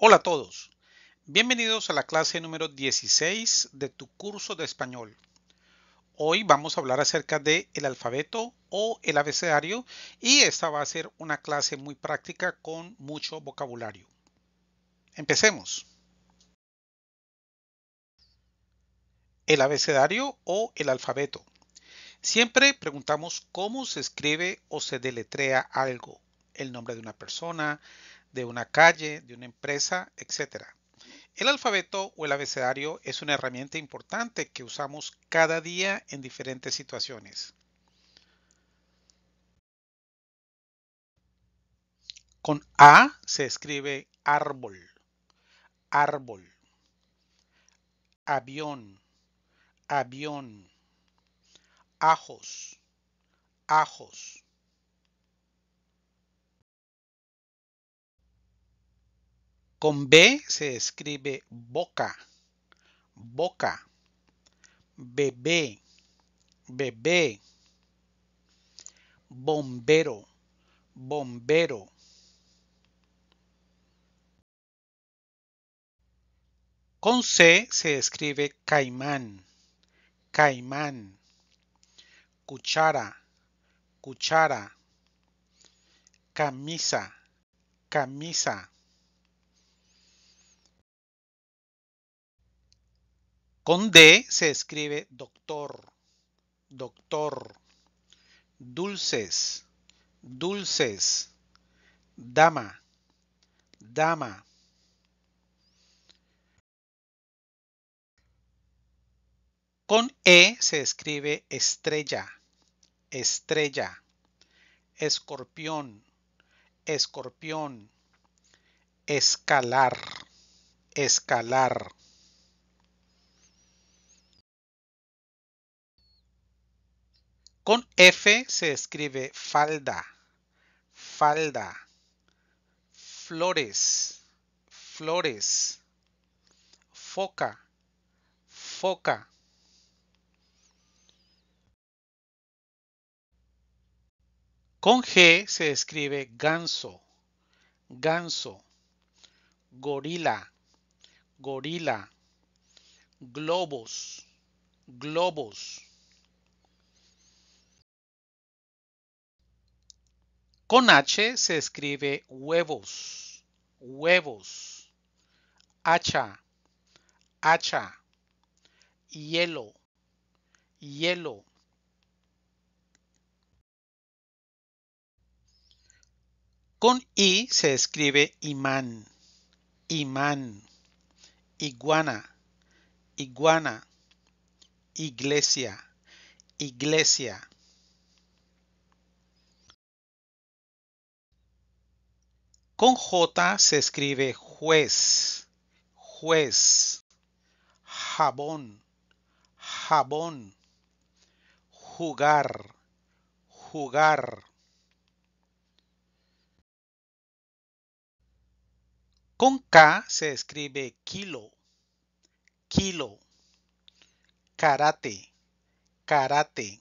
Hola a todos. Bienvenidos a la clase número 16 de tu curso de español. Hoy vamos a hablar acerca de el alfabeto o el abecedario y esta va a ser una clase muy práctica con mucho vocabulario. Empecemos. El abecedario o el alfabeto. Siempre preguntamos cómo se escribe o se deletrea algo, el nombre de una persona, de una calle, de una empresa, etc. El alfabeto o el abecedario es una herramienta importante que usamos cada día en diferentes situaciones. Con A se escribe árbol, árbol, avión, avión, ajos, ajos, Con B se escribe boca, boca, bebé, bebé, bombero, bombero. Con C se escribe caimán, caimán, cuchara, cuchara, camisa, camisa. Con D se escribe doctor, doctor, dulces, dulces, dama, dama. Con E se escribe estrella, estrella, escorpión, escorpión, escalar, escalar. Con F se escribe falda, falda, flores, flores, foca, foca. Con G se escribe ganso, ganso, gorila, gorila, globos, globos. Con H se escribe huevos, huevos, hacha, hacha, hielo, hielo. Con I se escribe imán, imán, iguana, iguana, iglesia, iglesia. Con J se escribe juez, juez, jabón, jabón, jugar, jugar. Con K se escribe kilo, kilo, karate, karate,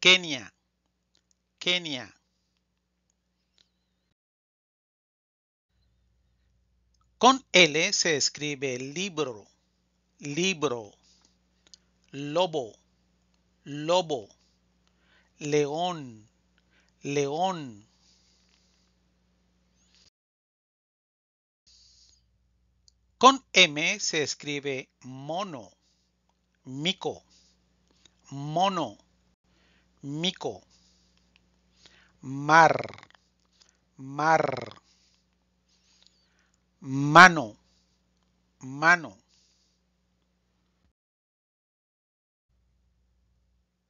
Kenia, Kenia. Con L se escribe libro, libro, lobo, lobo, león, león. Con M se escribe mono, mico, mono, mico, mar, mar mano, mano.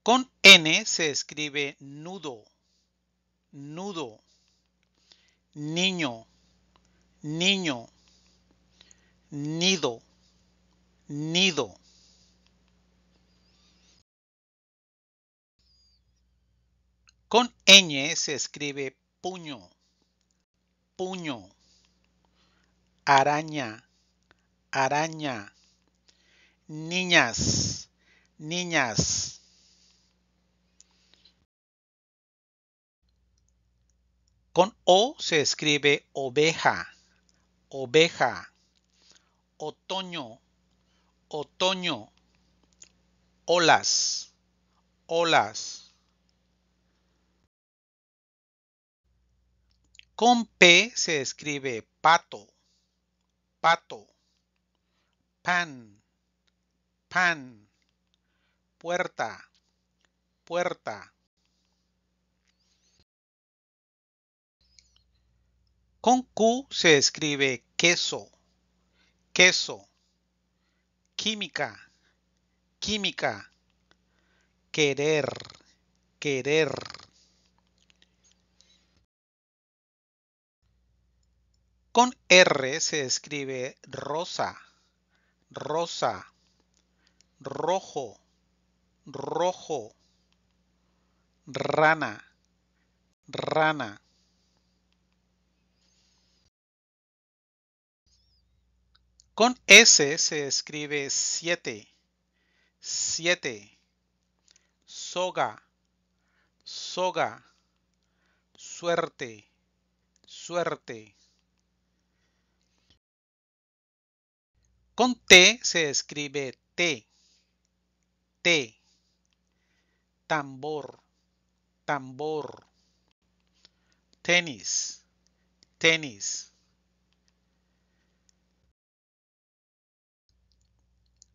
Con N se escribe nudo, nudo, niño, niño, nido, nido. Con ñ se escribe puño, puño araña, araña. Niñas, niñas. Con O se escribe oveja, oveja. Otoño, otoño. Olas, olas. Con P se escribe pato, pato, pan, pan, puerta, puerta. Con Q se escribe queso, queso, química, química, querer, querer. Con R se escribe rosa, rosa, rojo, rojo, rana, rana. Con S se escribe siete, siete, soga, soga, suerte, suerte. Con T se escribe T. T. Tambor. Tambor. Tenis. Tenis.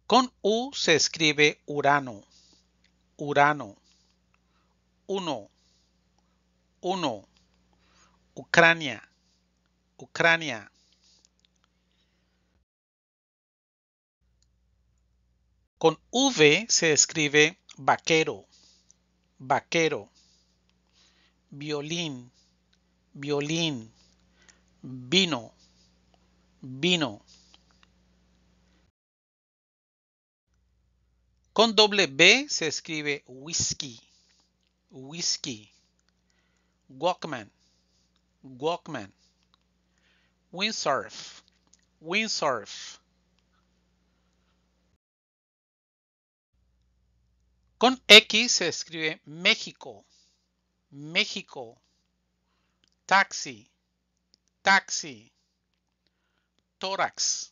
Con U se escribe Urano. Urano. Uno. Uno. Ucrania. Ucrania. Con V se escribe vaquero, vaquero, violín, violín, vino, vino. Con doble B se escribe whisky, whisky, Walkman, Walkman, windsurf, windsurf. Con X se escribe México, México, taxi, taxi, tórax,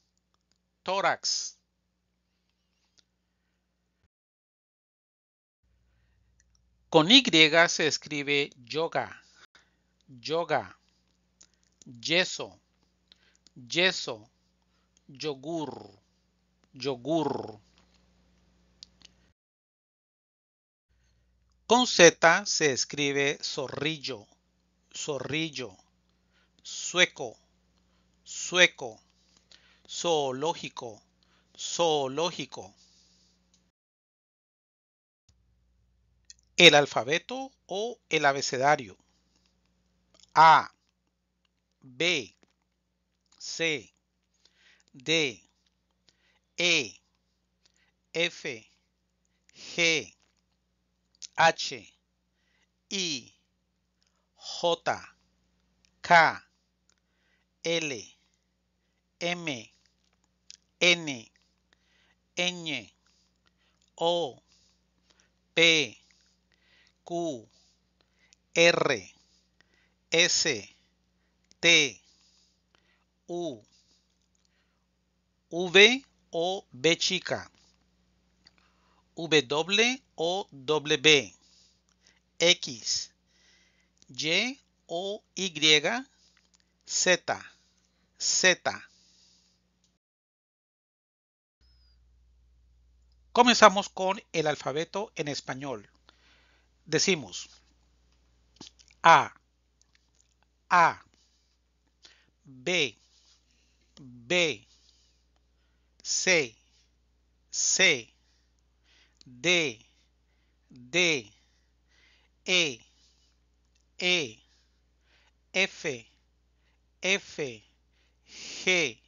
tórax. Con Y se escribe yoga, yoga, yeso, yeso, yogur, yogur. Con Z se escribe zorrillo, zorrillo, sueco, sueco, zoológico, zoológico. El alfabeto o el abecedario. A, B, C, D, E, F, G, H I J K L M N Ñ O P Q R S T U V o B chica W o W, X, Y o Y, Z, Z. Comenzamos con el alfabeto en español. Decimos A, A, B, B, C, C. D, D, E, E, F, F, G,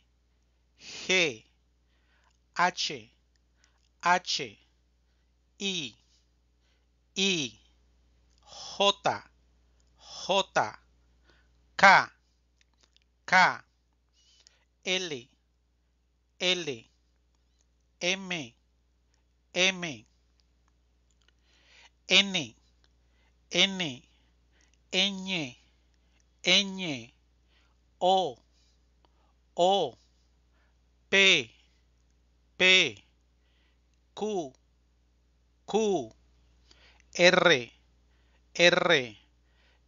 G, H, H, I, I, J, J, K, K, L, L, M, M, N, N, ñ, ñ, o, o, p, p, q, q, r, r,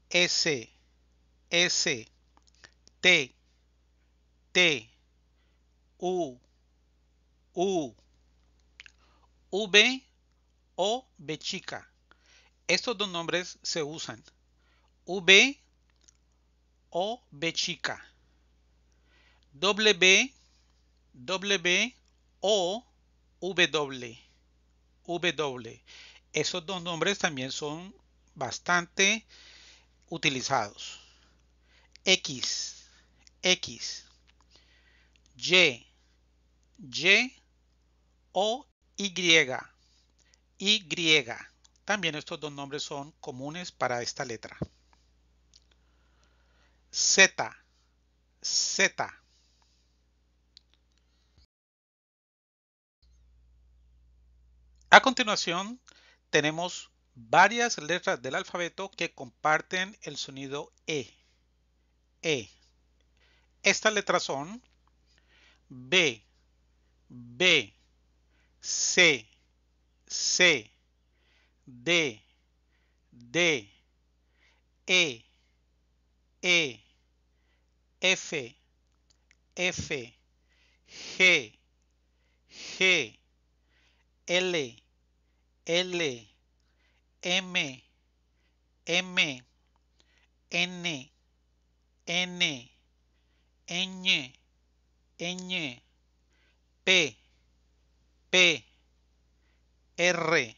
s, s, t, t, u, u, v, o, b chica. Estos dos nombres se usan. V o B chica. W, W o W. W. Esos dos nombres también son bastante utilizados. X, X. Y, Y o Y. Y. También estos dos nombres son comunes para esta letra. Z, Z. A continuación, tenemos varias letras del alfabeto que comparten el sonido E. E. Estas letras son B, B, C, C, D, D, E, E, F, F, G, G, L, L, M, M, N, N, Ñ, Ñ, P, P, R,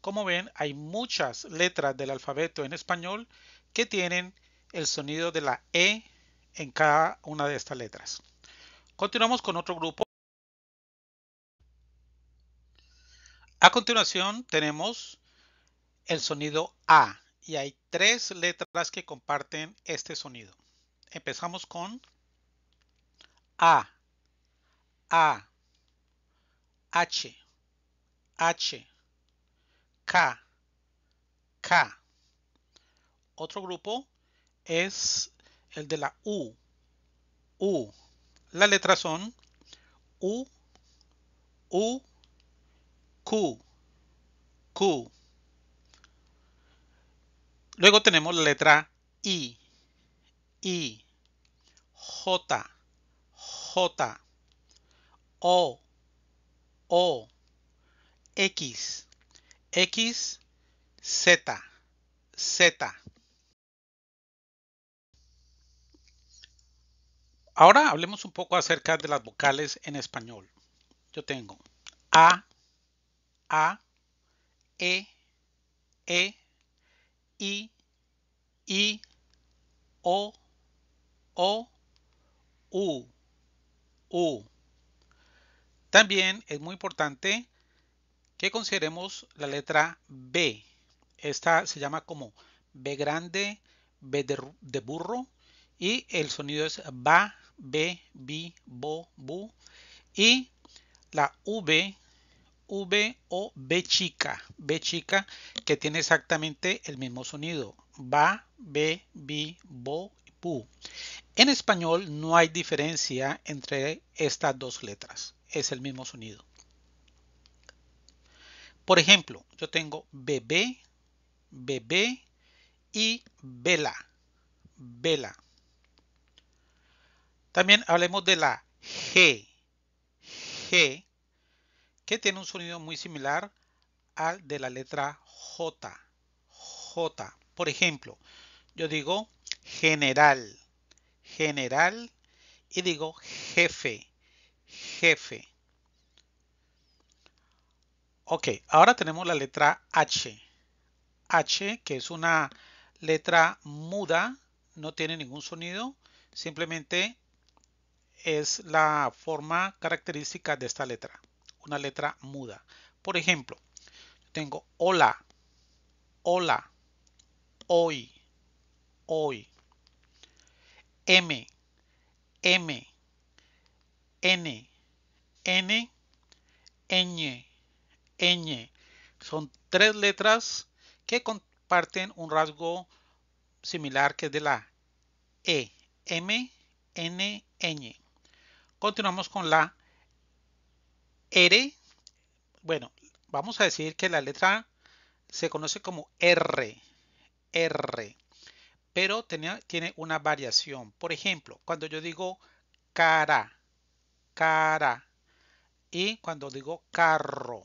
Como ven, hay muchas letras del alfabeto en español que tienen el sonido de la E en cada una de estas letras. Continuamos con otro grupo. A continuación tenemos el sonido A y hay tres letras que comparten este sonido. Empezamos con A, A, H, H, K. K. Otro grupo es el de la U. U. Las letras son U, U, Q, Q. Luego tenemos la letra I, I, J, J, O, O, X, X, Z, Z. Ahora hablemos un poco acerca de las vocales en español. Yo tengo A, A, E, E, I, I, O, O, U, U. También es muy importante Qué consideremos la letra B. Esta se llama como B grande, B de, burro y el sonido es ba, B, bi, bo, bu. Y la V, V o B chica, B chica que tiene exactamente el mismo sonido. Ba, B, bi, bo, bu. En español no hay diferencia entre estas dos letras. Es el mismo sonido. Por ejemplo, yo tengo bebé, bebé y vela, vela. También hablemos de la G, G, que tiene un sonido muy similar al de la letra J, J. Por ejemplo, yo digo general, general y digo jefe, jefe. Ok, ahora tenemos la letra H. H, que es una letra muda, no tiene ningún sonido, simplemente es la forma característica de esta letra, una letra muda. Por ejemplo, tengo hola, hola, hoy, hoy, m, m, n, n, ñ, ñ. Son tres letras que comparten un rasgo similar que es de la E, M, N, ñ. Continuamos con la R. Bueno, vamos a decir que la letra se conoce como R, R, pero tiene una variación. Por ejemplo, cuando yo digo cara, cara, y cuando digo carro,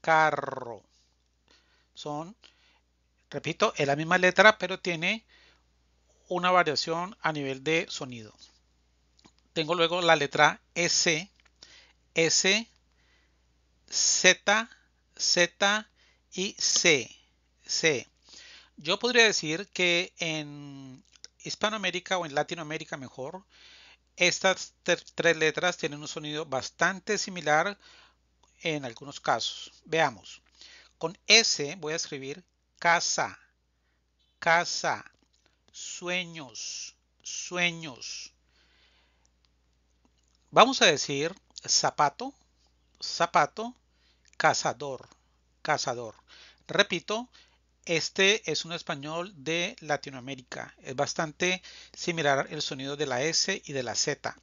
carro. Son, repito, es la misma letra, pero tiene una variación a nivel de sonido. Tengo luego la letra S, S, Z, Z y C. C. Yo podría decir que en Hispanoamérica o en Latinoamérica mejor, estas tres letras tienen un sonido bastante similar en algunos casos. Veamos. Con S voy a escribir casa, casa, sueños, sueños. Vamos a decir zapato, zapato, cazador, cazador. Repito, este es un español de Latinoamérica. Es bastante similar el sonido de la S y de la Z.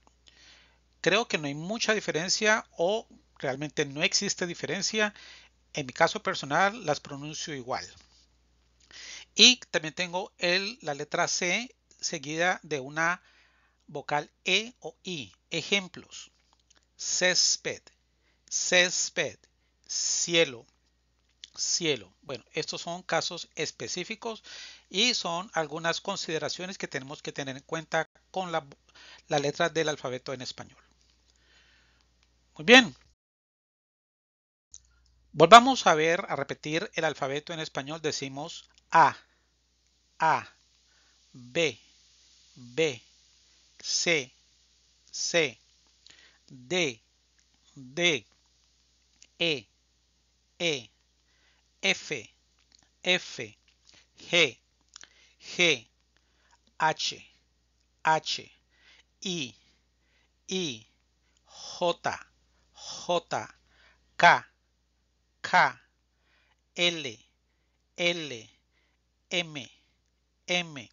Creo que no hay mucha diferencia o Realmente no existe diferencia. En mi caso personal las pronuncio igual. Y también tengo la letra C seguida de una vocal E o I. Ejemplos. Césped, césped, cielo, cielo. Bueno, estos son casos específicos y son algunas consideraciones que tenemos que tener en cuenta con la letra del alfabeto en español. Muy bien, Volvamos a ver, a repetir el alfabeto en español. Decimos A, A, B, B, C, C, D, D, E, E, F, F, G, G, H, H, I, I, J, J, K, K, L, L, M, M,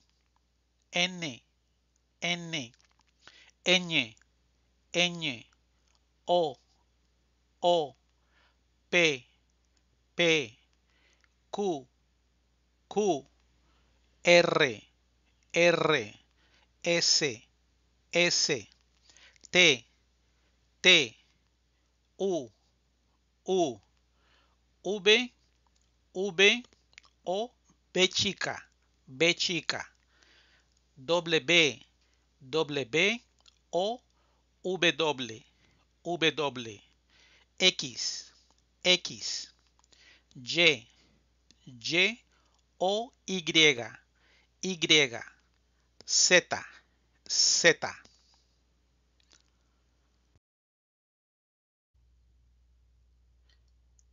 N, N, Ñ, Ñ, O, O, P, P, Q, Q, R, R, S, S, T, T, U, U, V, V o B chica, B chica. W, W o W, W. X, X. Y, Y o Y, Y. Z, Z.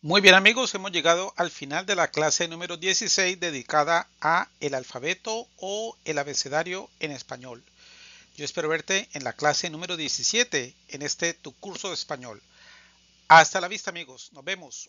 Muy bien amigos, hemos llegado al final de la clase número 16 dedicada a el alfabeto o el abecedario en español. Yo espero verte en la clase número 17 en este tu curso de español. Hasta la vista amigos, nos vemos.